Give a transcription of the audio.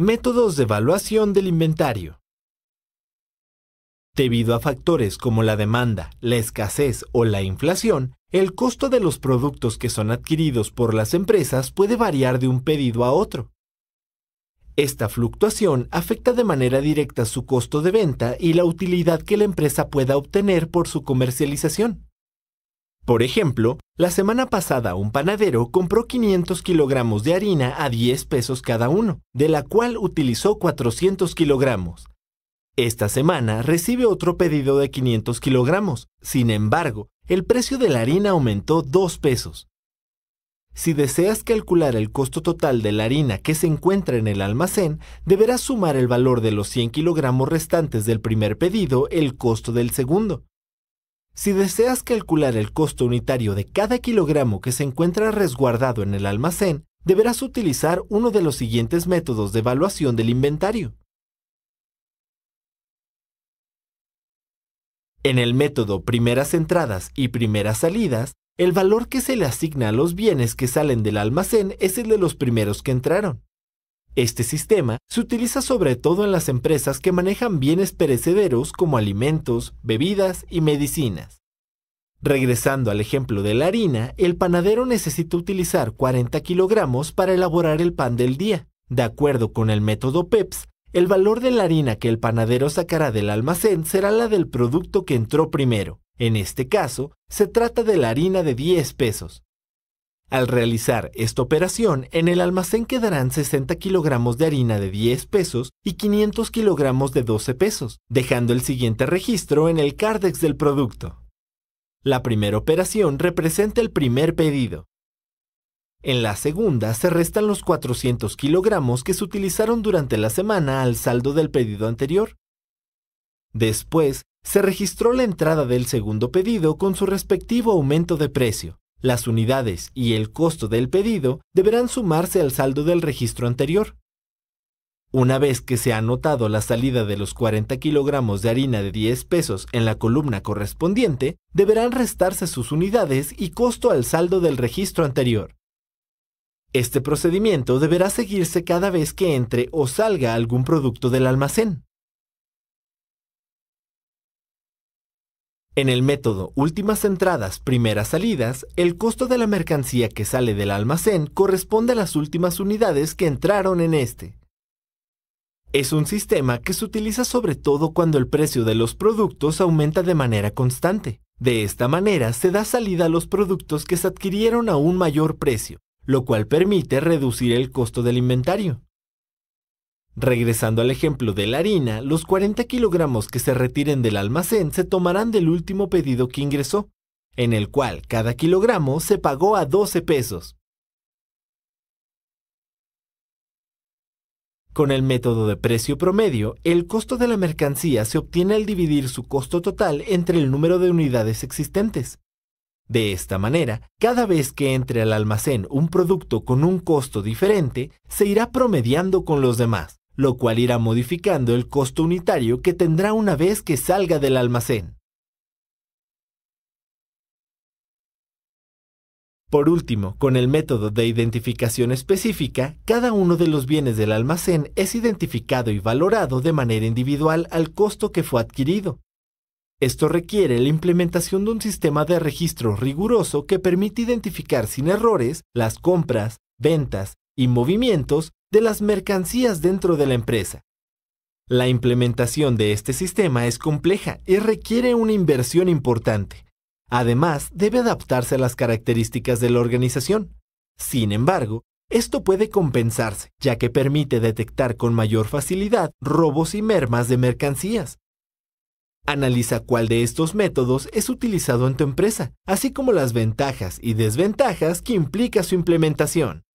Métodos de evaluación del inventario. Debido a factores como la demanda, la escasez o la inflación, el costo de los productos que son adquiridos por las empresas puede variar de un pedido a otro. Esta fluctuación afecta de manera directa su costo de venta y la utilidad que la empresa pueda obtener por su comercialización. Por ejemplo, la semana pasada un panadero compró 500 kilogramos de harina a 10 pesos cada uno, de la cual utilizó 400 kilogramos. Esta semana recibe otro pedido de 500 kilogramos, sin embargo, el precio de la harina aumentó 2 pesos. Si deseas calcular el costo total de la harina que se encuentra en el almacén, deberás sumar el valor de los 100 kilogramos restantes del primer pedido el costo del segundo, si deseas calcular el costo unitario de cada kilogramo que se encuentra resguardado en el almacén, deberás utilizar uno de los siguientes métodos de evaluación del inventario. En el método primeras entradas y primeras salidas, el valor que se le asigna a los bienes que salen del almacén es el de los primeros que entraron. Este sistema se utiliza sobre todo en las empresas que manejan bienes perecederos como alimentos, bebidas y medicinas. Regresando al ejemplo de la harina, el panadero necesita utilizar 40 kilogramos para elaborar el pan del día. De acuerdo con el método PEPS, el valor de la harina que el panadero sacará del almacén será la del producto que entró primero. En este caso, se trata de la harina de 10 pesos. Al realizar esta operación, en el almacén quedarán 60 kilogramos de harina de 10 pesos y 500 kilogramos de 12 pesos, dejando el siguiente registro en el cardex del producto. La primera operación representa el primer pedido. En la segunda se restan los 400 kilogramos que se utilizaron durante la semana al saldo del pedido anterior. Después, se registró la entrada del segundo pedido con su respectivo aumento de precio. Las unidades y el costo del pedido deberán sumarse al saldo del registro anterior. Una vez que se ha anotado la salida de los 40 kilogramos de harina de 10 pesos en la columna correspondiente, deberán restarse sus unidades y costo al saldo del registro anterior. Este procedimiento deberá seguirse cada vez que entre o salga algún producto del almacén. En el método últimas entradas, primeras salidas, el costo de la mercancía que sale del almacén corresponde a las últimas unidades que entraron en este. Es un sistema que se utiliza sobre todo cuando el precio de los productos aumenta de manera constante. De esta manera se da salida a los productos que se adquirieron a un mayor precio, lo cual permite reducir el costo del inventario. Regresando al ejemplo de la harina, los 40 kilogramos que se retiren del almacén se tomarán del último pedido que ingresó, en el cual cada kilogramo se pagó a 12 pesos. Con el método de precio promedio, el costo de la mercancía se obtiene al dividir su costo total entre el número de unidades existentes. De esta manera, cada vez que entre al almacén un producto con un costo diferente, se irá promediando con los demás lo cual irá modificando el costo unitario que tendrá una vez que salga del almacén. Por último, con el método de identificación específica, cada uno de los bienes del almacén es identificado y valorado de manera individual al costo que fue adquirido. Esto requiere la implementación de un sistema de registro riguroso que permite identificar sin errores las compras, ventas y movimientos de las mercancías dentro de la empresa. La implementación de este sistema es compleja y requiere una inversión importante. Además, debe adaptarse a las características de la organización. Sin embargo, esto puede compensarse, ya que permite detectar con mayor facilidad robos y mermas de mercancías. Analiza cuál de estos métodos es utilizado en tu empresa, así como las ventajas y desventajas que implica su implementación.